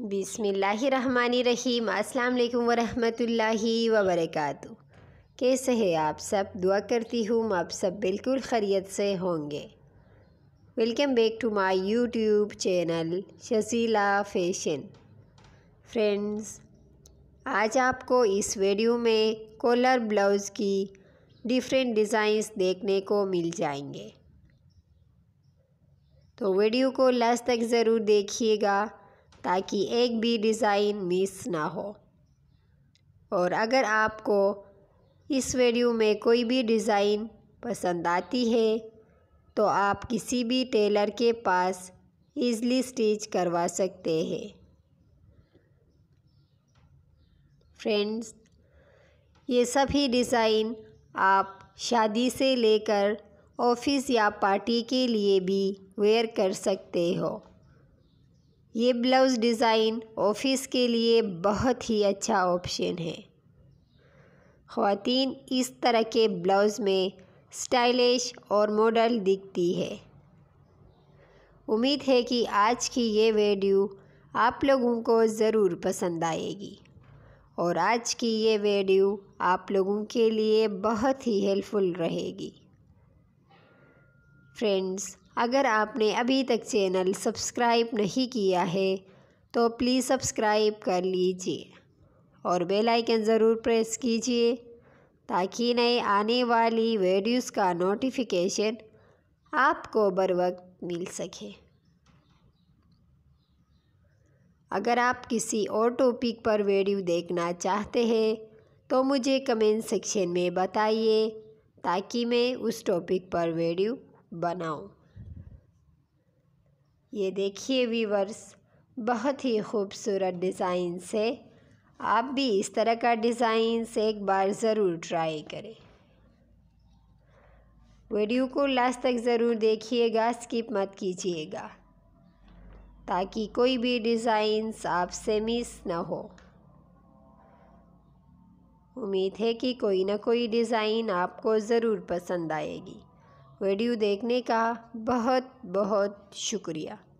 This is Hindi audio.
बिसमीम अल्लाम वरहमतुल्लाहि वबरकत कैसे हैं आप सब दुआ करती हूँ आप सब बिल्कुल खरीत से होंगे welcome back to my YouTube channel Shashila fashion friends आज आपको इस वीडियो में कॉलर ब्लाउज़ की डिफरेंट डिज़ाइंस देखने को मिल जाएंगे तो वीडियो को लास्ट तक ज़रूर देखिएगा ताकि एक भी डिज़ाइन मिस ना हो और अगर आपको इस वीडियो में कोई भी डिज़ाइन पसंद आती है तो आप किसी भी टेलर के पास ईज़ली स्टिच करवा सकते हैं फ्रेंड्स ये सभी डिज़ाइन आप शादी से लेकर ऑफिस या पार्टी के लिए भी वेयर कर सकते हो ये ब्लाउज़ डिज़ाइन ऑफिस के लिए बहुत ही अच्छा ऑप्शन है ख़वातीन इस तरह के ब्लाउज़ में स्टाइलिश और मॉडल दिखती है उम्मीद है कि आज की ये वीडियो आप लोगों को ज़रूर पसंद आएगी और आज की ये वीडियो आप लोगों के लिए बहुत ही हेल्पफुल रहेगी फ्रेंड्स अगर आपने अभी तक चैनल सब्सक्राइब नहीं किया है तो प्लीज़ सब्सक्राइब कर लीजिए और बेल आइकन ज़रूर प्रेस कीजिए ताकि नए आने वाली वीडियोस का नोटिफिकेशन आपको बर वक्त मिल सके अगर आप किसी और टॉपिक पर वीडियो देखना चाहते हैं तो मुझे कमेंट सेक्शन में बताइए ताकि मैं उस टॉपिक पर वीडियो बनाऊं ये देखिए वीवर्स बहुत ही खूबसूरत डिज़ाइन से आप भी इस तरह का डिज़ाइन से एक बार ज़रूर ट्राई करें वीडियो को लास्ट तक ज़रूर देखिएगा स्किप मत कीजिएगा ताकि कोई भी डिज़ाइंस आपसे मिस ना हो उम्मीद है कि कोई ना कोई डिज़ाइन आपको ज़रूर पसंद आएगी वीडियो देखने का बहुत बहुत शुक्रिया